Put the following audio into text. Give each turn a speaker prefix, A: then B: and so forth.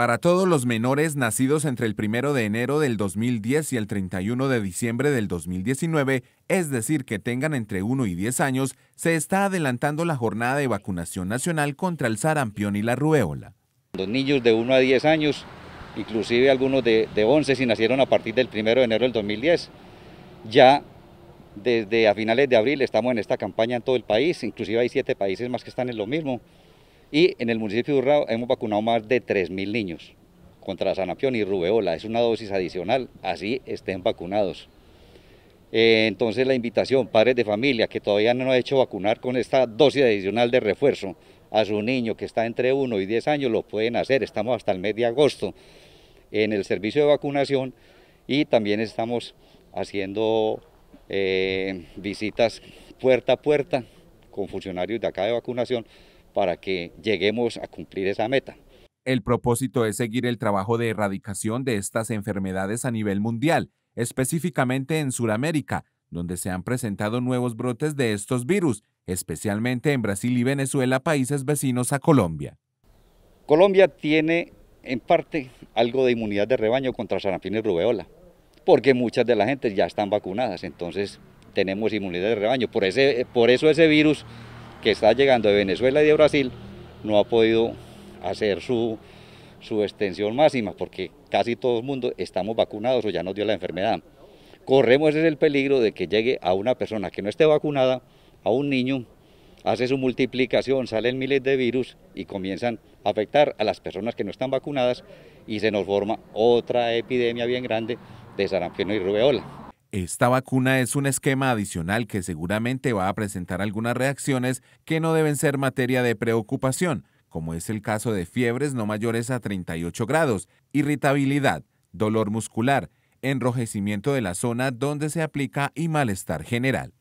A: Para todos los menores nacidos entre el 1 de enero del 2010 y el 31 de diciembre del 2019, es decir, que tengan entre 1 y 10 años, se está adelantando la jornada de vacunación nacional contra el sarampión y la ruéola.
B: Los niños de 1 a 10 años, inclusive algunos de, 11 si nacieron a partir del 1 de enero del 2010, ya desde a finales de abril estamos en esta campaña en todo el país, inclusive hay siete países más que están en lo mismo. Y en el municipio de Urrao hemos vacunado más de 3.000 niños contra sanapión y rubeola. Es una dosis adicional, así estén vacunados. Eh, entonces la invitación, padres de familia que todavía no han hecho vacunar con esta dosis adicional de refuerzo a su niño que está entre 1 y 10 años, lo pueden hacer. Estamos hasta el mes de agosto en el servicio de vacunación y también estamos haciendo eh, visitas puerta a puerta con funcionarios de acá de vacunación para que lleguemos a cumplir esa meta. El propósito
A: es seguir el trabajo de erradicación de estas enfermedades a nivel mundial, específicamente en Sudamérica, donde se han presentado nuevos brotes de estos virus, especialmente en Brasil y Venezuela, países vecinos a Colombia.
B: Colombia tiene en parte algo de inmunidad de rebaño contra sarampión y rubeola, porque muchas de la gente ya están vacunadas, entonces tenemos inmunidad de rebaño. Por, ese, por eso ese virus que está llegando de Venezuela y de Brasil no ha podido hacer su, extensión máxima, porque casi todo el mundo estamos vacunados o ya nos dio la enfermedad. Corremos el peligro de que llegue a una persona que no esté vacunada, a un niño, hace su multiplicación, salen miles de virus y comienzan a afectar a las personas que no están vacunadas y se nos forma otra epidemia bien grande de sarampión y rubeola.
A: Esta vacuna es un esquema adicional que seguramente va a presentar algunas reacciones que no deben ser materia de preocupación, como es el caso de fiebres no mayores a 38 grados, irritabilidad, dolor muscular, enrojecimiento de la zona donde se aplica y malestar general.